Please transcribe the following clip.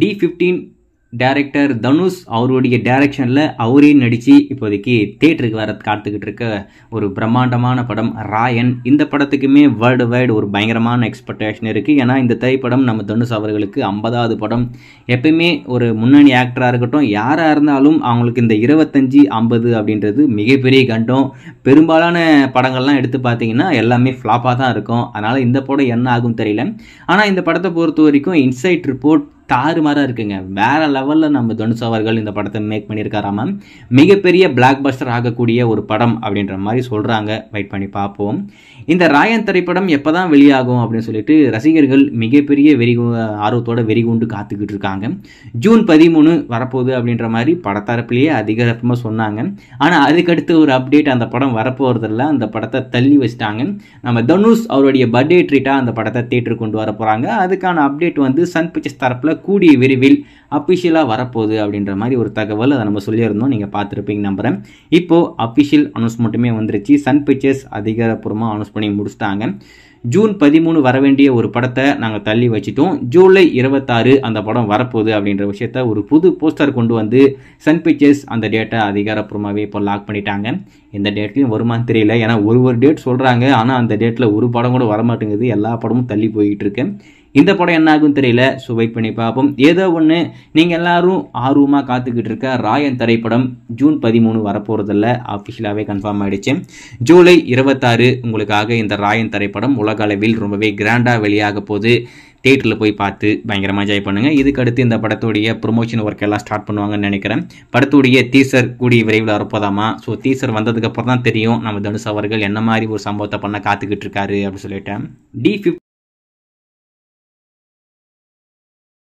D fifteen director Dhanush அவருடைய டேரக்ஷனில் அவரே நடித்து இப்போதைக்கு தேட்டருக்கு வர காத்துக்கிட்டு இருக்க ஒரு பிரம்மாண்டமான படம் ராயன் இந்த படத்துக்குமே வேர்ல்டு வைடு ஒரு பயங்கரமான எக்ஸ்பெக்டேஷன் இருக்குது ஏன்னா இந்த திரைப்படம் நம்ம தனுஷ் அவர்களுக்கு ஐம்பதாவது படம் எப்பயுமே ஒரு முன்னணி ஆக்டராக இருக்கட்டும் யாராக இருந்தாலும் அவங்களுக்கு இந்த இருபத்தஞ்சி ஐம்பது அப்படின்றது மிகப்பெரிய கண்டம் பெரும்பாலான படங்கள்லாம் எடுத்து பார்த்தீங்கன்னா எல்லாமே ஃப்ளாப்பாக தான் இருக்கும் அதனால் இந்த படம் என்ன ஆகும் தெரியல ஆனால் இந்த படத்தை பொறுத்த வரைக்கும் இன்சைட் ரிப்போர்ட் தாறுமாறாக இருக்குங்க வேறு லெவலில் நம்ம தனுஷ் அவர்கள் இந்த படத்தை மேக் பண்ணியிருக்காராம மிகப்பெரிய பிளாக் பஸ்டர் ஆகக்கூடிய ஒரு படம் அப்படின்ற மாதிரி சொல்கிறாங்க வெயிட் பண்ணி பார்ப்போம் இந்த ராயன் திரைப்படம் எப்போ தான் வெளியாகும் அப்படின்னு சொல்லிட்டு ரசிகர்கள் மிகப்பெரிய வெறி ஆர்வத்தோட வெறிகொண்டு காத்துக்கிட்டு இருக்காங்க ஜூன் பதிமூணு வரப்போகுது அப்படின்ற மாதிரி படத்தரப்புலேயே அதிகரமாக சொன்னாங்க ஆனால் அதுக்கடுத்து ஒரு அப்டேட் அந்த படம் வரப்போகிறதில்ல அந்த படத்தை தள்ளி வச்சிட்டாங்க நம்ம தனுஷ் அவருடைய பர்த்டே ட்ரீட்டாக அந்த படத்தை தேட்டருக்கு கொண்டு வர போகிறாங்க அதுக்கான அப்டேட் வந்து சன் பிக்சர்ஸ் தரப்பில் கூடிய விரைவில் அஃபிஷியலாக வரப்போகுது அப்படின்ற மாதிரி ஒரு தகவல் அதை நம்ம சொல்லியிருந்தோம் நீங்கள் பார்த்துருப்பீங்க நம்புகிறேன் இப்போது அஃபிஷியல் அனௌன்ஸ்மெண்ட்டுமே வந்துருச்சு சன் பிக்சர்ஸ் அதிகாரப்பூர்வமாக அனௌன்ஸ் பண்ணி முடிச்சிட்டாங்க ஜூன் பதிமூணு வர வேண்டிய ஒரு படத்தை நாங்கள் தள்ளி வச்சுட்டோம் ஜூலை இருபத்தாறு அந்த படம் வரப்போகுது அப்படின்ற விஷயத்த ஒரு புது போஸ்டர் கொண்டு வந்து சன் பிக்சர்ஸ் அந்த டேட்டை அதிகாரப்பூர்வமாகவே இப்போ லாக் பண்ணிட்டாங்க எந்த டேட்லையும் வருமானு தெரியல ஏன்னா ஒரு ஒரு டேட் சொல்கிறாங்க ஆனால் அந்த டேட்டில் ஒரு படம் கூட வரமாட்டேங்குது எல்லா படமும் தள்ளி போய்கிட்டு இந்த படம் என்ன ஆகும் தெரியல ஸோ வெயிட் பண்ணி பார்ப்போம் ஏதோ ஒன்று நீங்கள் எல்லாரும் ஆர்வமாக காத்துக்கிட்டு இருக்க ராயன் திரைப்படம் ஜூன் பதிமூணு வரப்போகிறதில்ல ஆஃபிஷியலாகவே கன்ஃபார்ம் ஆகிடுச்சு ஜூலை இருபத்தாறு உங்களுக்காக இந்த ராயன் திரைப்படம் உலக அளவில் ரொம்பவே கிராண்டாக வெளியாக போகுது தேட்டரில் போய் பார்த்து பயங்கரமாக என்ஜாய் பண்ணுங்கள் இதுக்கடுத்து இந்த படத்துடைய ப்ரொமோஷன் ஒர்க் எல்லாம் ஸ்டார்ட் பண்ணுவாங்கன்னு நினைக்கிறேன் படத்துடைய டீசர் கூடிய விரைவில் இருப்பதாமா ஸோ டீசர் வந்ததுக்கப்புறம் தான் தெரியும் நம்ம தனுஷ் அவர்கள் என்ன மாதிரி ஒரு சம்பவத்தை பண்ண காத்துக்கிட்டு இருக்காரு அப்படின்னு சொல்லிட்டேன் டி